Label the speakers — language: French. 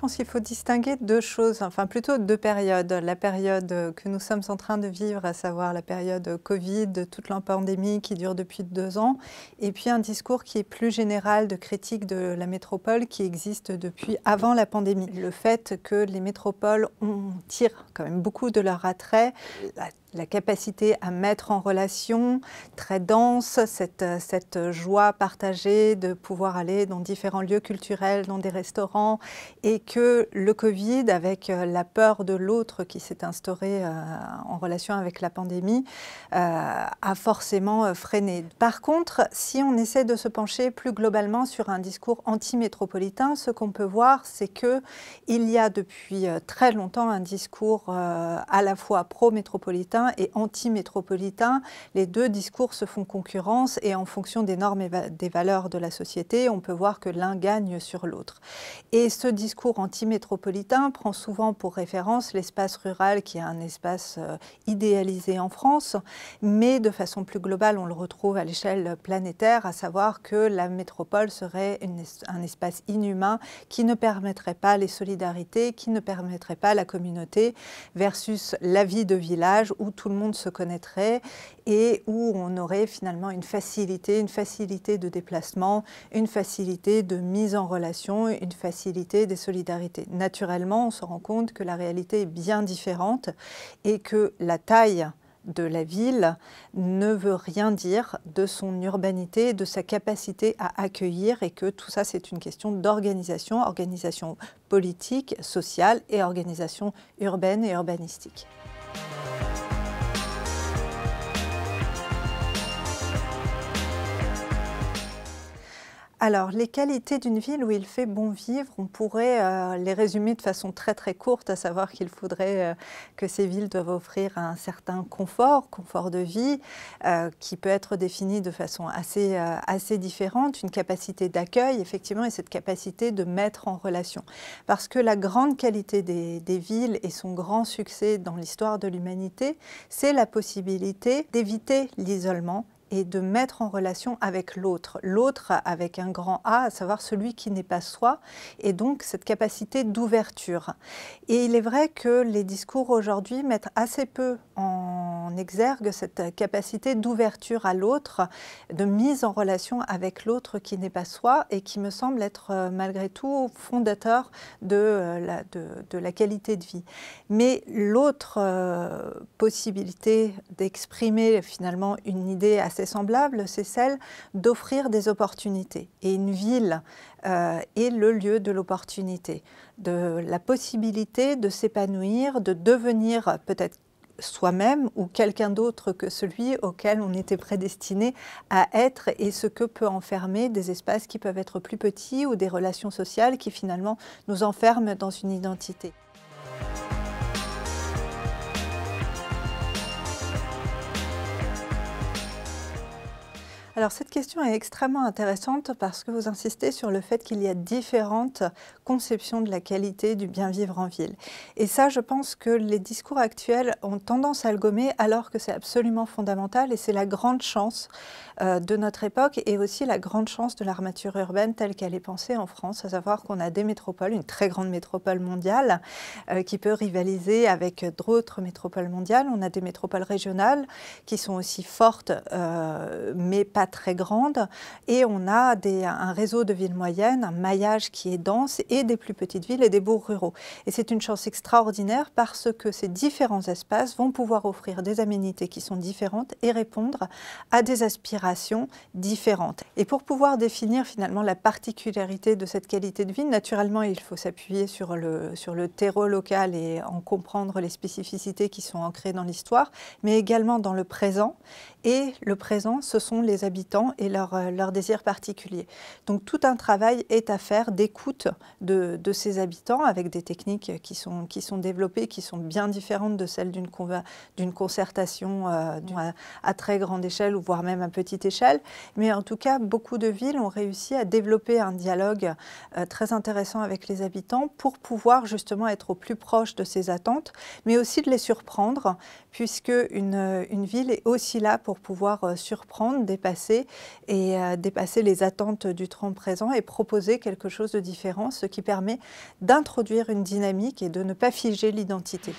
Speaker 1: pense qu'il faut distinguer deux choses, enfin plutôt deux périodes. La période que nous sommes en train de vivre, à savoir la période Covid, toute la pandémie qui dure depuis deux ans, et puis un discours qui est plus général de critique de la métropole qui existe depuis avant la pandémie. Le fait que les métropoles ont, tirent quand même beaucoup de leur attrait la capacité à mettre en relation très dense cette, euh, cette, joie partagée de pouvoir aller dans différents lieux culturels, dans des restaurants, et que le Covid, avec euh, la peur de l'autre qui s'est instaurée euh, en relation avec la pandémie, a forcément freiné. Par contre, si on essaie de se pencher plus globalement sur un discours anti-métropolitain, ce qu'on peut voir, c'est que il y a depuis très longtemps un discours à la fois pro-métropolitain et anti-métropolitain. Les deux discours se font concurrence et en fonction des normes et des valeurs de la société, on peut voir que l'un gagne sur l'autre. Et ce discours anti-métropolitain prend souvent pour référence l'espace rural qui est un espace euh, idéalisé en France, mais de façon plus globale, on le retrouve à l'échelle planétaire, à savoir que la métropole serait un espace inhumain qui ne permettrait pas les solidarités, qui ne permettrait pas la communauté, versus la vie de village ou tout le monde se connaîtrait et où on aurait finalement une facilité, une facilité de déplacement, une facilité de mise en relation, une facilité des solidarités. Naturellement, on se rend compte que la réalité est bien différente et que la taille de la ville ne veut rien dire de son urbanité, de sa capacité à accueillir et que tout ça c'est une question d'organisation, organisation politique, sociale et organisation urbaine et urbanistique. Alors, les qualités d'une ville où il fait bon vivre, on pourrait euh, les résumer de façon très très courte, à savoir qu'il faudrait euh, que ces villes doivent offrir un certain confort, confort de vie, euh, qui peut être défini de façon assez, différente, une capacité d'accueil, effectivement, et cette capacité de mettre en relation. Parce que la grande qualité des villes et son grand succès dans l'histoire de l'humanité, c'est la possibilité d'éviter l'isolement et de mettre en relation avec l'autre. L'autre avec un grand A, à savoir celui qui n'est pas soi, et donc cette capacité d'ouverture. Et il est vrai que les discours aujourd'hui mettent assez peu en exergue cette capacité d'ouverture à l'autre, de mise en relation avec l'autre qui n'est pas soi et qui me semble être euh, malgré tout fondateur euh, de la, qualité de vie. Mais l'autre euh, possibilité d'exprimer finalement une idée assez semblable, c'est celle d'offrir des opportunités. Et une ville est le lieu de l'opportunité, de la possibilité de s'épanouir, de devenir peut-être soi-même ou quelqu'un d'autre que celui auquel on était prédestiné à être et ce que peut enfermer des espaces qui peuvent être plus petits ou des relations sociales qui finalement nous enferment dans une identité. Alors question est extrêmement intéressante parce que vous insistez sur le fait qu'il y a différentes conceptions de la qualité du bien vivre en ville. Et ça, je pense que les discours actuels ont tendance à le gommer alors que c'est absolument fondamental et c'est la grande chance euh, de notre époque et aussi la grande chance de l'armature urbaine telle qu'elle est pensée en France, à savoir qu'on a des métropoles, une très grande métropole mondiale euh, qui peut rivaliser avec d'autres métropoles mondiales. On a des métropoles régionales qui sont aussi fortes euh, mais pas très grande et on a un réseau de villes moyennes, un maillage qui est dense et des plus petites villes et des bourgs ruraux. Et c'est une chance extraordinaire parce que ces différents espaces vont pouvoir offrir des aménités qui sont différentes et répondre à des aspirations différentes. Et pour pouvoir définir finalement la particularité de cette qualité de vie, naturellement il faut s'appuyer sur le, sur le terreau local et en comprendre les spécificités qui sont ancrées dans l'histoire, mais également dans le présent. Et le présent, ce sont les habitants et leurs euh, leur désirs particuliers. Donc tout un travail est à faire d'écoute de, de, ces habitants avec des techniques qui sont, qui sont développées, qui sont bien différentes de celles d'une concertation euh, à, très grande échelle ou voire même à petite échelle. Mais en tout cas, beaucoup de villes ont réussi à développer un dialogue euh, très intéressant avec les habitants pour pouvoir justement être au plus proche de ces attentes, mais aussi de les surprendre, puisque une, une ville est aussi là pour pouvoir surprendre, dépasser et euh, dépasser les attentes du temps présent et proposer quelque chose de différent, ce qui permet d'introduire une dynamique et de ne pas figer l'identité.